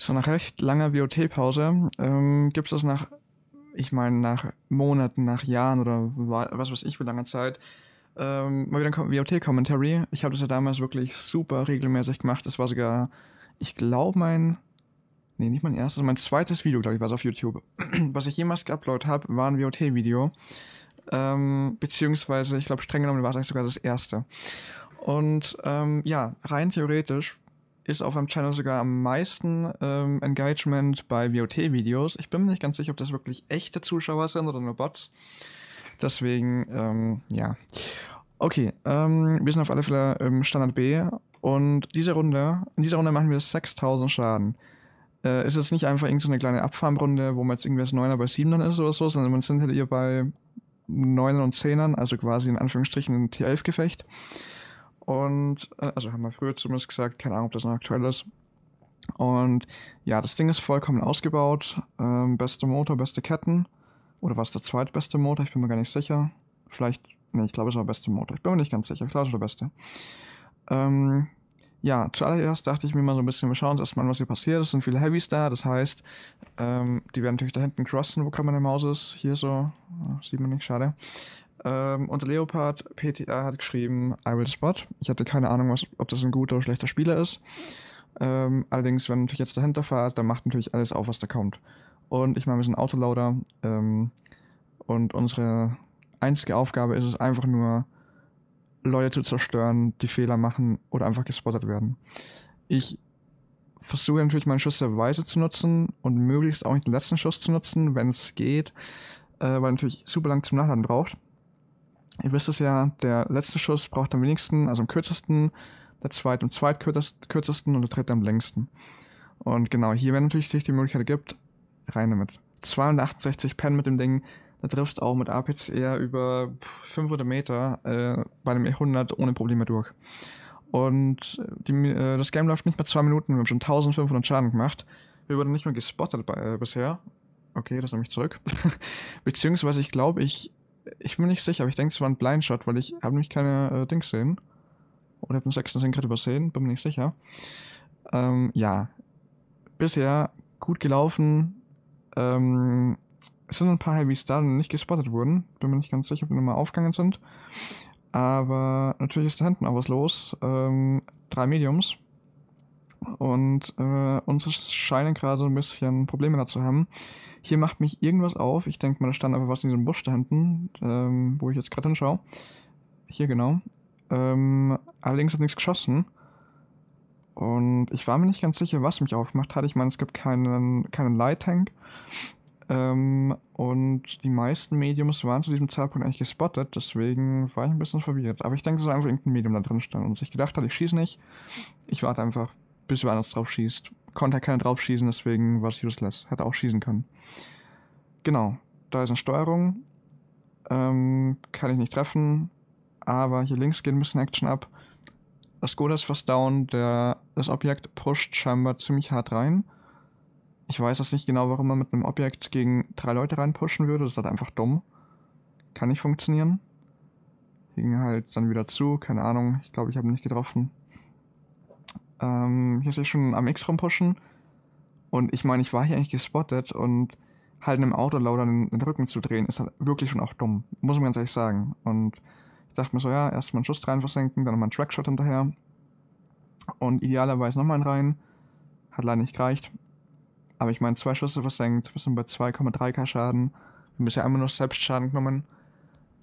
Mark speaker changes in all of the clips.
Speaker 1: So nach recht langer WOT-Pause ähm, gibt es das nach, ich meine, nach Monaten, nach Jahren oder was weiß ich wie lange Zeit, ähm, mal wieder ein WOT-Commentary. Ich habe das ja damals wirklich super regelmäßig gemacht. Das war sogar, ich glaube, mein nee, nicht mein erstes, mein zweites Video, glaube ich, war es auf YouTube. Was ich jemals geupload habe, war ein VOT-Video. Ähm, beziehungsweise, ich glaube, streng genommen war es eigentlich sogar das erste. Und ähm, ja, rein theoretisch ist auf meinem Channel sogar am meisten ähm, Engagement bei VOT-Videos. Ich bin mir nicht ganz sicher, ob das wirklich echte Zuschauer sind oder nur Bots. Deswegen, ähm, ja. Okay, ähm, wir sind auf alle Fälle im Standard B und diese Runde, in dieser Runde machen wir 6000 Schaden. Äh, ist jetzt nicht einfach irgendeine so kleine Abfarmrunde, wo man jetzt irgendwas 9er bei 7ern ist oder so, sondern man sind halt hier bei 9ern und 10ern, also quasi in Anführungsstrichen ein T11-Gefecht. Und, äh, also haben wir früher zumindest gesagt, keine Ahnung, ob das noch aktuell ist. Und ja, das Ding ist vollkommen ausgebaut. Ähm, beste Motor, beste Ketten. Oder war es der zweitbeste Motor? Ich bin mir gar nicht sicher. Vielleicht, nee, ich glaube, es war der beste Motor. Ich bin mir nicht ganz sicher. Ich glaube, es war der beste. Ähm, ja, zuallererst dachte ich mir mal so ein bisschen, wir schauen uns erstmal an, was hier passiert. Es sind viele Heavies da, das heißt, ähm, die werden natürlich da hinten crossen, wo Kamera man im Maus ist. Hier so, oh, sieht man nicht, schade. Ähm, und Leopard PTA hat geschrieben, I will spot. Ich hatte keine Ahnung, was, ob das ein guter oder schlechter Spieler ist. Ähm, allerdings, wenn ich jetzt dahinter fahrt, dann macht natürlich alles auf, was da kommt. Und ich meine, wir sind Autoloader. Ähm, und unsere einzige Aufgabe ist es einfach nur, Leute zu zerstören, die Fehler machen oder einfach gespottet werden. Ich versuche natürlich meinen Schuss sehr weise zu nutzen und möglichst auch nicht den letzten Schuss zu nutzen, wenn es geht, äh, weil natürlich super lang zum Nachladen braucht. Ihr wisst es ja, der letzte Schuss braucht am wenigsten, also am kürzesten, der zweite am zweitkürzesten und der dritte am längsten. Und genau, hier, wenn natürlich sich die Möglichkeit ergibt, rein damit. 268 Pen mit dem Ding, da triffst du auch mit APC eher über 500 Meter äh, bei dem 100 ohne Probleme durch. Und äh, die, äh, das Game läuft nicht mehr zwei Minuten, wir haben schon 1500 Schaden gemacht. Wir wurden nicht mehr gespottet bei, äh, bisher. Okay, das nehme ich zurück. Beziehungsweise, ich glaube, ich ich bin mir nicht sicher, aber ich denke, es war ein Blindshot, weil ich habe nämlich keine äh, Dings sehen. Oder habe den sechsten gerade übersehen, bin mir nicht sicher. Ähm, ja. Bisher gut gelaufen. Ähm, es sind ein paar Heavys da, die nicht gespottet wurden. Bin mir nicht ganz sicher, ob die nochmal aufgegangen sind. Aber natürlich ist da hinten auch was los. Ähm, drei Mediums und äh, uns scheinen gerade so ein bisschen Probleme da zu haben. Hier macht mich irgendwas auf. Ich denke mal, da stand einfach was in diesem Busch da hinten, ähm, wo ich jetzt gerade hinschaue. Hier genau. Ähm, allerdings hat nichts geschossen. Und ich war mir nicht ganz sicher, was mich aufgemacht hat. Ich meine, es gibt keinen, keinen Light Tank. Ähm, und die meisten Mediums waren zu diesem Zeitpunkt eigentlich gespottet, deswegen war ich ein bisschen verwirrt. Aber ich denke, es soll einfach irgendein Medium da drin stand und sich gedacht hat, ich schieße nicht. Ich warte einfach, bis wer anders drauf schießt. Konnte er halt keiner drauf schießen, deswegen war es useless. Hätte auch schießen können. Genau, da ist eine Steuerung. Ähm, kann ich nicht treffen, aber hier links geht ein bisschen Action ab. Das Goal ist fast down, der, das Objekt pusht scheinbar ziemlich hart rein. Ich weiß jetzt nicht genau, warum man mit einem Objekt gegen drei Leute reinpushen würde, das ist halt einfach dumm. Kann nicht funktionieren. Hing halt dann wieder zu, keine Ahnung, ich glaube, ich habe nicht getroffen. Ähm, hier ist ich schon am X rumpushen. Und ich meine, ich war hier eigentlich gespottet und halt einem Autoloader den, den Rücken zu drehen, ist halt wirklich schon auch dumm. Muss man ganz ehrlich sagen. Und ich dachte mir so, ja, erstmal einen Schuss rein versenken, dann nochmal einen Trackshot hinterher. Und idealerweise nochmal einen rein. Hat leider nicht gereicht. Aber ich meine, zwei Schüsse versenkt, wir sind bei 2,3k Schaden. Wir haben bisher einmal nur Selbstschaden genommen.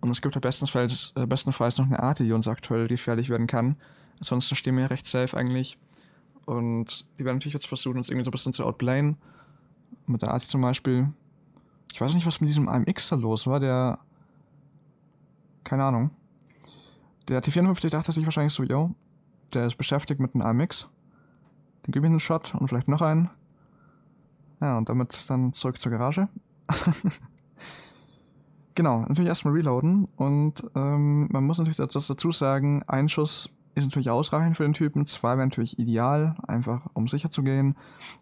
Speaker 1: Und es gibt ja halt bestenfalls, äh, bestenfalls noch eine Art, die uns aktuell gefährlich werden kann. Ansonsten stehen wir ja recht safe eigentlich. Und die werden natürlich jetzt versuchen, uns irgendwie so ein bisschen zu outplayen. Mit der Arti zum Beispiel. Ich weiß nicht, was mit diesem AMX da los war, der. Keine Ahnung. Der T54 dachte sich wahrscheinlich so, yo, der ist beschäftigt mit einem AMX. Den gebe ich einen Shot und vielleicht noch einen. Ja, und damit dann zurück zur Garage. genau, natürlich erstmal reloaden und ähm, man muss natürlich das dazu sagen, ein Schuss ist natürlich ausreichend für den Typen. Zwei wäre natürlich ideal, einfach um sicher zu gehen.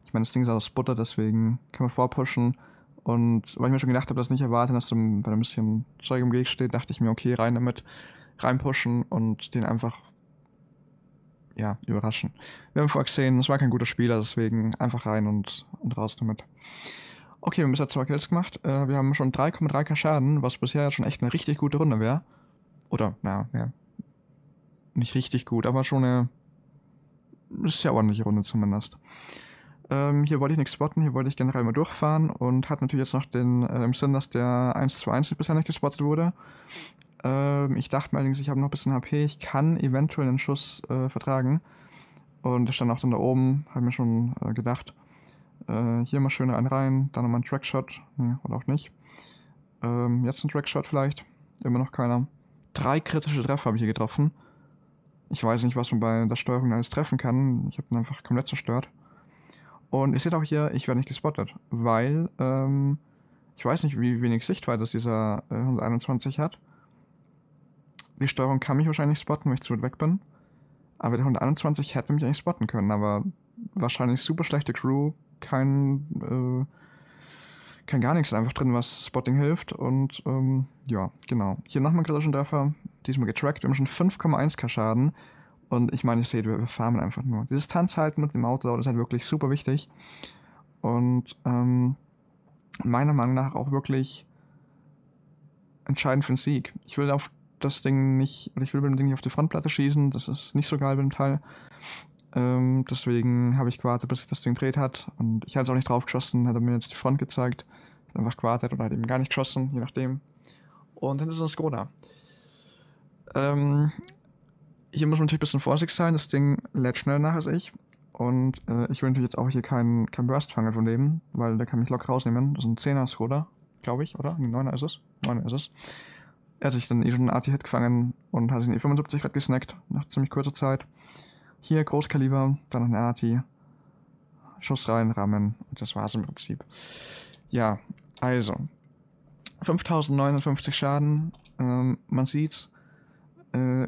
Speaker 1: Ich meine, das Ding ist aus Butter, deswegen kann man vorpushen. Und weil ich mir schon gedacht habe, dass nicht erwarten, dass du bei ein bisschen Zeug im Weg steht, dachte ich mir, okay, rein damit, reinpushen und den einfach, ja, überraschen. Wir haben vorher gesehen, es war kein guter Spieler, deswegen einfach rein und, und raus damit. Okay, wir haben bisher zwei Kills gemacht. Äh, wir haben schon 3,3k Schaden, was bisher schon echt eine richtig gute Runde wäre. Oder, naja, ja, nicht richtig gut, aber schon eine sehr ordentliche Runde zumindest. Ähm, hier wollte ich nichts spotten, hier wollte ich generell mal durchfahren und hat natürlich jetzt noch den äh, im Sinn, dass der 1 2 1 bisher nicht gespottet wurde. Ähm, ich dachte mir allerdings, ich habe noch ein bisschen HP, ich kann eventuell einen Schuss äh, vertragen. Und das stand auch dann da oben, habe mir schon äh, gedacht. Äh, hier mal schön einen rein, dann nochmal einen Trackshot, nee, oder auch nicht. Ähm, jetzt ein Trackshot vielleicht, immer noch keiner. Drei kritische Treffer habe ich hier getroffen. Ich weiß nicht, was man bei der Steuerung alles treffen kann. Ich habe ihn einfach komplett zerstört. Und ihr seht auch hier, ich werde nicht gespottet, weil ähm, ich weiß nicht, wie wenig Sichtweite dieser äh, 121 hat. Die Steuerung kann mich wahrscheinlich spotten, wenn ich zu weit weg bin. Aber der 121 hätte mich eigentlich spotten können, aber wahrscheinlich super schlechte Crew, kein, äh, kein gar nichts einfach drin, was Spotting hilft. Und ähm, ja, genau. Hier nochmal kritischen Dörfer, diesmal getrackt. Wir haben schon 5,1 K Schaden. Und ich meine, ich sehe, wir farmen einfach nur. Die Distanz halten mit dem Auto ist halt wirklich super wichtig. Und ähm, meiner Meinung nach auch wirklich entscheidend für den Sieg. Ich will auf das Ding nicht, oder ich will mit dem Ding nicht auf die Frontplatte schießen, das ist nicht so geil mit dem Teil. Ähm, deswegen habe ich gewartet, bis sich das Ding dreht hat. Und ich hatte es auch nicht drauf geschossen, hat er mir jetzt die Front gezeigt. Ich einfach gewartet oder hat eben gar nicht geschossen, je nachdem. Und dann ist es ein Skoda. Ähm, hier muss man natürlich ein bisschen vorsichtig sein. Das Ding lädt schneller nach als ich. Und äh, ich will natürlich jetzt auch hier keinen kein Burst fangen von dem, weil der kann mich locker rausnehmen. Das ist ein 10er Skoda, glaube ich, oder? Nee, 9er ist es. 9er ist es. Er hat sich dann eh schon einen AT-Hit gefangen und hat sich in E75 gerade gesnackt, nach ziemlich kurzer Zeit. Hier Großkaliber, dann noch eine AT. Schuss rein, rammen. Und das war's im Prinzip. Ja, also. 5950 Schaden. Ähm, man sieht's. Äh,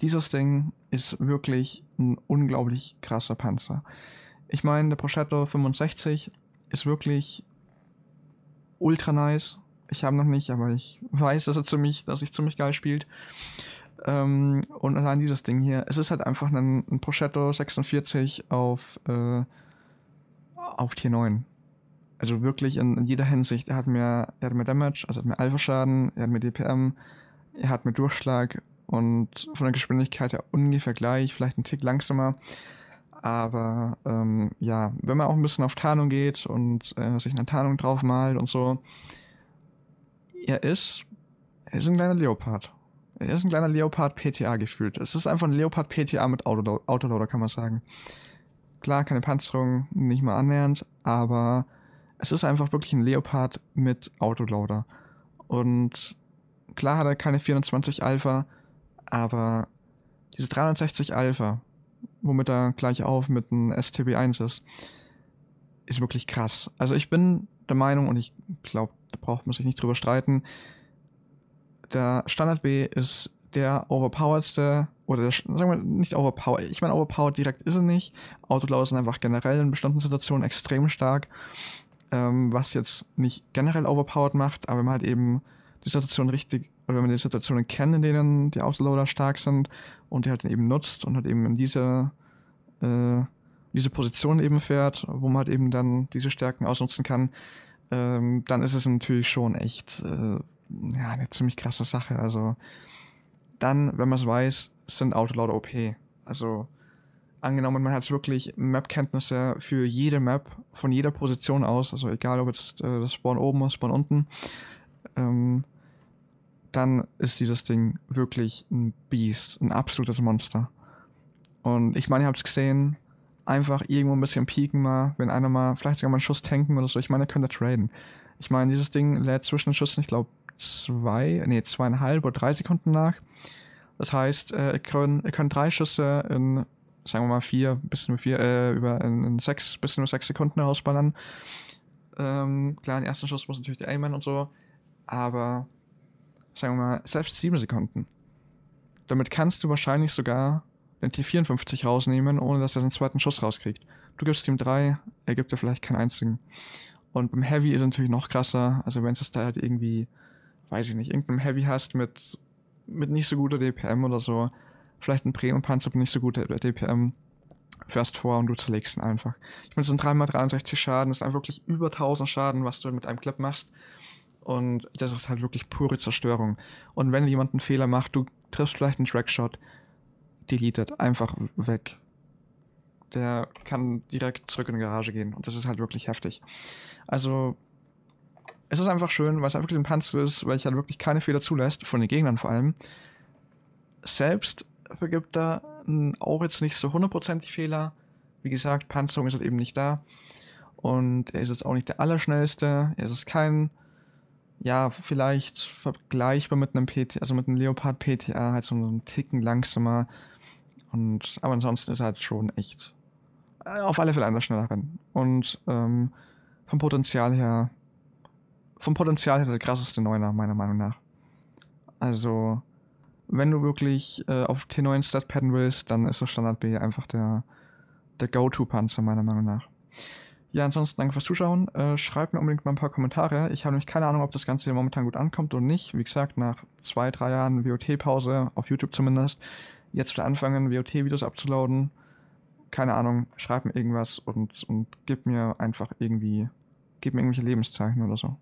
Speaker 1: dieses Ding ist wirklich ein unglaublich krasser Panzer. Ich meine, der Prochetto 65 ist wirklich ultra nice. Ich habe noch nicht, aber ich weiß, dass er ziemlich, dass ich ziemlich geil spielt. Ähm, und allein dieses Ding hier, es ist halt einfach ein, ein Prosciutto 46 auf, äh, auf Tier 9. Also wirklich in, in, jeder Hinsicht. Er hat mehr, Damage, also er hat mehr Alpha-Schaden, er hat mehr DPM, er hat mit Durchschlag und von der Geschwindigkeit her ungefähr gleich, vielleicht ein Tick langsamer. Aber ähm, ja, wenn man auch ein bisschen auf Tarnung geht und äh, sich eine Tarnung draufmalt und so, er ist, er ist ein kleiner Leopard. Er ist ein kleiner Leopard PTA gefühlt. Es ist einfach ein Leopard PTA mit Autoloader kann man sagen. Klar, keine Panzerung, nicht mal annähernd, aber es ist einfach wirklich ein Leopard mit Autoloader. Und Klar hat er keine 420 Alpha, aber diese 360 Alpha, womit er gleich auf mit einem STB1 ist, ist wirklich krass. Also ich bin der Meinung, und ich glaube, da braucht man sich nicht drüber streiten, der Standard B ist der overpoweredste, oder der, sagen wir nicht overpowered, ich meine overpowered direkt ist er nicht. Autolaus sind einfach generell in bestimmten Situationen extrem stark, ähm, was jetzt nicht generell overpowered macht, aber wenn man halt eben die Situation richtig, oder wenn man die Situationen kennt, in denen die Autoloader stark sind und die halt eben nutzt und halt eben in diese, äh, diese Position eben fährt, wo man halt eben dann diese Stärken ausnutzen kann, ähm, dann ist es natürlich schon echt äh, ja, eine ziemlich krasse Sache. Also dann, wenn man es weiß, sind Autoloader OP. Also angenommen, man hat wirklich Map-Kenntnisse für jede Map von jeder Position aus, also egal ob jetzt äh, das Spawn oben oder Spawn unten, ähm, dann ist dieses Ding wirklich ein Biest, ein absolutes Monster. Und ich meine, ihr habt es gesehen, einfach irgendwo ein bisschen pieken mal, wenn einer mal, vielleicht sogar mal einen Schuss tanken oder so. Ich meine, ihr könnt da traden. Ich meine, dieses Ding lädt zwischen den Schüssen, ich glaube, zwei, nee, zweieinhalb oder drei Sekunden nach. Das heißt, äh, ihr, könnt, ihr könnt drei Schüsse in, sagen wir mal, vier, bisschen nur vier, äh, über in, in sechs, bisschen nur sechs Sekunden herausballern. Ähm, klar, den ersten Schuss muss natürlich der Aimman und so, aber sagen wir mal, selbst 7 Sekunden. Damit kannst du wahrscheinlich sogar den T54 rausnehmen, ohne dass er seinen zweiten Schuss rauskriegt. Du gibst ihm 3, er gibt dir vielleicht keinen einzigen. Und beim Heavy ist es natürlich noch krasser. Also wenn es da halt irgendwie, weiß ich nicht, irgendeinem Heavy hast mit, mit nicht so guter DPM oder so, vielleicht ein Premium-Panzer mit nicht so guter DPM, fährst vor und du zerlegst ihn einfach. Ich meine, es sind 3x63 Schaden, das ist einfach wirklich über 1000 Schaden, was du mit einem Clip machst. Und das ist halt wirklich pure Zerstörung. Und wenn jemand einen Fehler macht, du triffst vielleicht einen Trackshot, deleted, einfach weg. Der kann direkt zurück in die Garage gehen. Und das ist halt wirklich heftig. Also, es ist einfach schön, weil es halt wirklich ein Panzer ist, weil ich halt wirklich keine Fehler zulässt, von den Gegnern vor allem. Selbst vergibt da auch jetzt nicht so hundertprozentig Fehler. Wie gesagt, Panzerung ist halt eben nicht da. Und er ist jetzt auch nicht der Allerschnellste. Er ist kein ja, vielleicht vergleichbar mit einem PT, also mit einem Leopard PTA, halt so einen Ticken langsamer. Und, aber ansonsten ist er halt schon echt äh, auf alle Fälle einer schnelleren. Und ähm, vom Potenzial her, vom Potenzial her der krasseste Neuner, meiner Meinung nach. Also, wenn du wirklich äh, auf T9 Stat padden willst, dann ist der Standard B einfach der, der Go-To-Panzer, meiner Meinung nach. Ja, ansonsten danke fürs Zuschauen. Äh, schreibt mir unbedingt mal ein paar Kommentare. Ich habe nämlich keine Ahnung, ob das Ganze momentan gut ankommt oder nicht. Wie gesagt, nach zwei, drei Jahren WOT-Pause, auf YouTube zumindest, jetzt wieder anfangen, WOT-Videos abzuladen. Keine Ahnung, schreibt mir irgendwas und, und gebt mir einfach irgendwie, gib mir irgendwelche Lebenszeichen oder so.